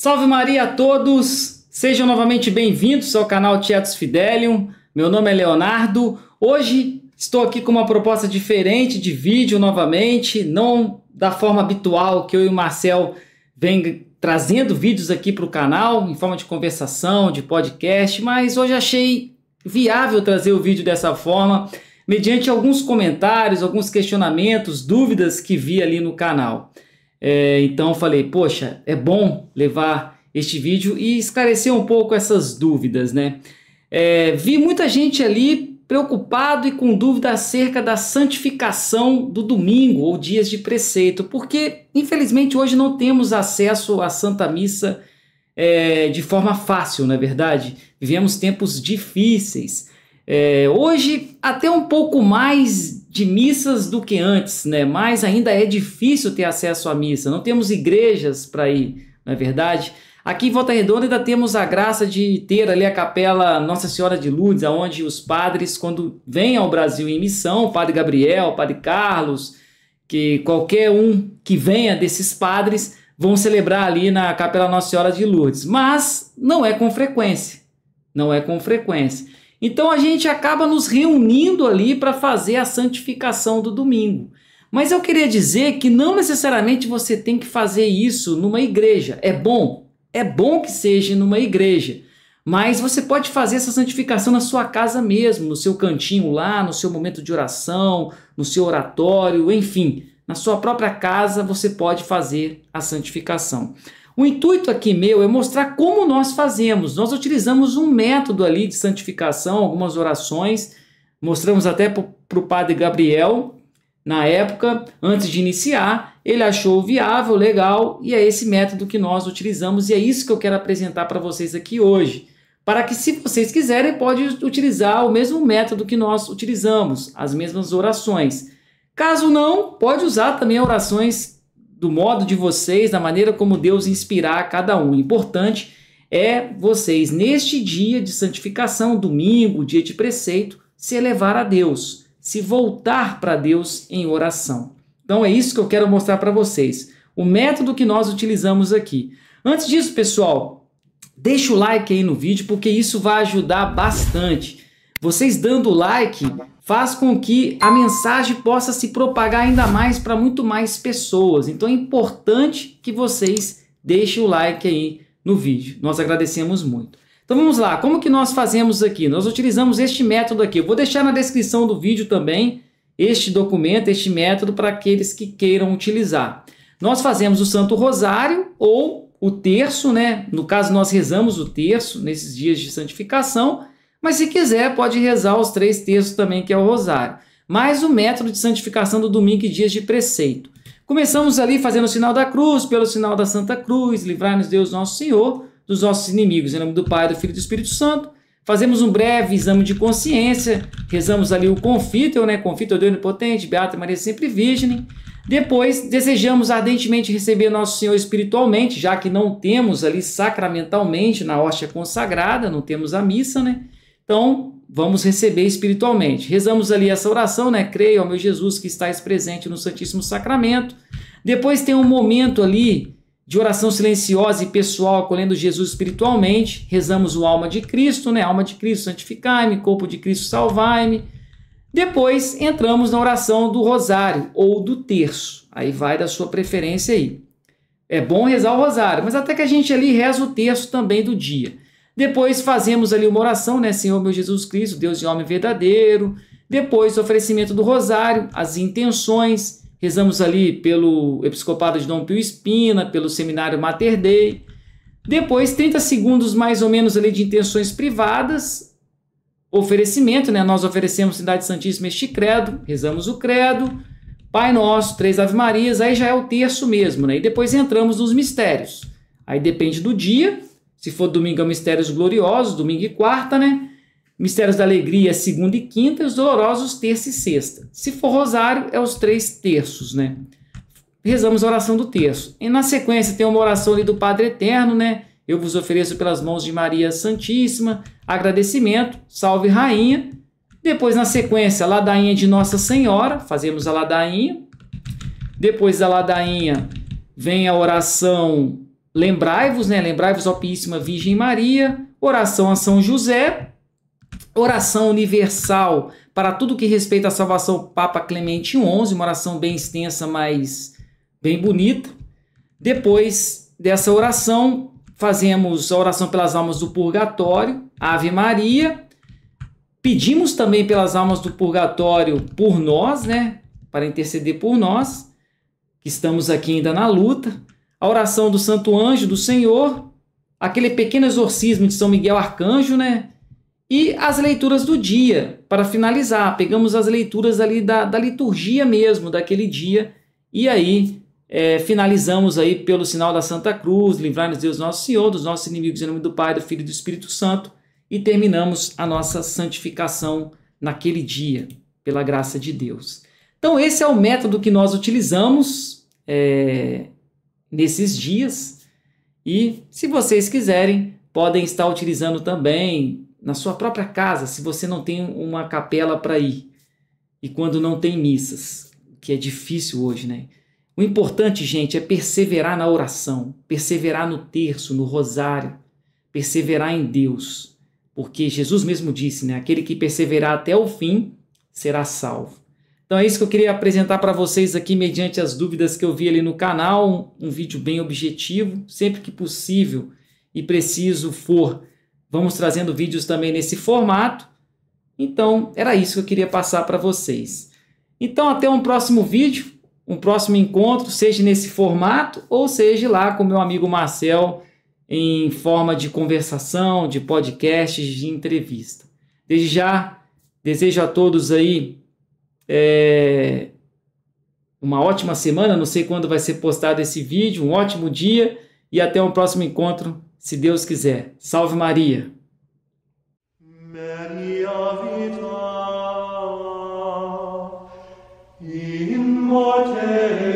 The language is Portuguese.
Salve Maria a todos! Sejam novamente bem-vindos ao canal Tietos Fidelium. Meu nome é Leonardo. Hoje estou aqui com uma proposta diferente de vídeo novamente, não da forma habitual que eu e o Marcel vem trazendo vídeos aqui para o canal em forma de conversação, de podcast, mas hoje achei viável trazer o vídeo dessa forma, mediante alguns comentários, alguns questionamentos, dúvidas que vi ali no canal. É, então eu falei, poxa, é bom levar este vídeo e esclarecer um pouco essas dúvidas, né? É, vi muita gente ali preocupado e com dúvida acerca da santificação do domingo ou dias de preceito, porque infelizmente hoje não temos acesso à Santa Missa é, de forma fácil, na é verdade. Vivemos tempos difíceis. É, hoje, até um pouco mais de missas do que antes, né? Mas ainda é difícil ter acesso à missa. Não temos igrejas para ir, não é verdade? Aqui em Volta Redonda ainda temos a graça de ter ali a capela Nossa Senhora de Lourdes, aonde os padres, quando vêm ao Brasil em missão, o padre Gabriel, o padre Carlos, que qualquer um que venha desses padres, vão celebrar ali na capela Nossa Senhora de Lourdes. Mas não é com frequência. Não é com frequência. Então a gente acaba nos reunindo ali para fazer a santificação do domingo. Mas eu queria dizer que não necessariamente você tem que fazer isso numa igreja. É bom, é bom que seja numa igreja. Mas você pode fazer essa santificação na sua casa mesmo, no seu cantinho lá, no seu momento de oração, no seu oratório, enfim, na sua própria casa você pode fazer a santificação. O intuito aqui meu é mostrar como nós fazemos. Nós utilizamos um método ali de santificação, algumas orações. Mostramos até para o padre Gabriel, na época, antes de iniciar, ele achou viável, legal, e é esse método que nós utilizamos, e é isso que eu quero apresentar para vocês aqui hoje. Para que, se vocês quiserem, pode utilizar o mesmo método que nós utilizamos, as mesmas orações. Caso não, pode usar também orações do modo de vocês, da maneira como Deus inspirar a cada um. O importante é vocês, neste dia de santificação, domingo, dia de preceito, se elevar a Deus, se voltar para Deus em oração. Então é isso que eu quero mostrar para vocês, o método que nós utilizamos aqui. Antes disso, pessoal, deixa o like aí no vídeo, porque isso vai ajudar bastante. Vocês dando like faz com que a mensagem possa se propagar ainda mais para muito mais pessoas. Então é importante que vocês deixem o like aí no vídeo. Nós agradecemos muito. Então vamos lá, como que nós fazemos aqui? Nós utilizamos este método aqui. Eu vou deixar na descrição do vídeo também este documento, este método para aqueles que queiram utilizar. Nós fazemos o Santo Rosário ou o terço, né? No caso, nós rezamos o terço nesses dias de santificação mas se quiser, pode rezar os três terços também, que é o rosário. Mais o método de santificação do domingo e dias de preceito. Começamos ali fazendo o sinal da cruz, pelo sinal da Santa Cruz, livrai-nos Deus nosso Senhor dos nossos inimigos. Em nome do Pai, do Filho e do Espírito Santo. Fazemos um breve exame de consciência, rezamos ali o confito, né? Confito Deus Onipotente, Beata Maria Sempre Virgem. Depois, desejamos ardentemente receber nosso Senhor espiritualmente, já que não temos ali sacramentalmente na hóstia consagrada, não temos a missa, né? Então, vamos receber espiritualmente. Rezamos ali essa oração, né? Creio, ó meu Jesus, que estás presente no Santíssimo Sacramento. Depois tem um momento ali de oração silenciosa e pessoal, acolhendo Jesus espiritualmente. Rezamos o alma de Cristo, né? Alma de Cristo, santificai-me, corpo de Cristo, salvai-me. Depois entramos na oração do rosário ou do terço. Aí vai da sua preferência aí. É bom rezar o rosário, mas até que a gente ali reza o terço também do dia. Depois fazemos ali uma oração, né? Senhor meu Jesus Cristo, Deus e homem verdadeiro. Depois o oferecimento do rosário, as intenções. Rezamos ali pelo Episcopado de Dom Pio Espina, pelo Seminário Mater Dei. Depois, 30 segundos mais ou menos ali de intenções privadas, oferecimento, né? Nós oferecemos Cidade Santíssima este credo, rezamos o credo, Pai Nosso, três Ave Marias, aí já é o terço mesmo, né? E depois entramos nos mistérios. Aí depende do dia, se for domingo é mistérios gloriosos, domingo e quarta, né? Mistérios da alegria, segunda e quinta, e os dolorosos, terça e sexta. Se for rosário, é os três terços, né? Rezamos a oração do terço. E na sequência tem uma oração ali do Padre Eterno, né? Eu vos ofereço pelas mãos de Maria Santíssima, agradecimento, salve rainha. Depois, na sequência, ladainha de Nossa Senhora, fazemos a ladainha. Depois da ladainha, vem a oração Lembrai-vos, né? Lembrai-vos, ó Piíssima Virgem Maria, oração a São José, oração universal para tudo que respeita à salvação Papa Clemente XI, uma oração bem extensa, mas bem bonita. Depois dessa oração, fazemos a oração pelas almas do purgatório, Ave Maria. Pedimos também pelas almas do purgatório por nós, né? Para interceder por nós, que estamos aqui ainda na luta a oração do Santo Anjo do Senhor, aquele pequeno exorcismo de São Miguel Arcanjo, né? E as leituras do dia, para finalizar. Pegamos as leituras ali da, da liturgia mesmo, daquele dia, e aí é, finalizamos aí pelo sinal da Santa Cruz, livrar nos Deus nosso Senhor, dos nossos inimigos, em nome do Pai, do Filho e do Espírito Santo, e terminamos a nossa santificação naquele dia, pela graça de Deus. Então, esse é o método que nós utilizamos. É, nesses dias. E se vocês quiserem, podem estar utilizando também na sua própria casa, se você não tem uma capela para ir. E quando não tem missas, que é difícil hoje, né? O importante, gente, é perseverar na oração, perseverar no terço, no rosário, perseverar em Deus. Porque Jesus mesmo disse, né? Aquele que perseverar até o fim será salvo. Então é isso que eu queria apresentar para vocês aqui, mediante as dúvidas que eu vi ali no canal. Um, um vídeo bem objetivo, sempre que possível e preciso for, vamos trazendo vídeos também nesse formato. Então era isso que eu queria passar para vocês. Então até um próximo vídeo, um próximo encontro, seja nesse formato ou seja lá com meu amigo Marcel em forma de conversação, de podcasts, de entrevista. Desde já desejo a todos aí é, uma ótima semana, não sei quando vai ser postado esse vídeo, um ótimo dia e até um próximo encontro, se Deus quiser. Salve Maria! Maria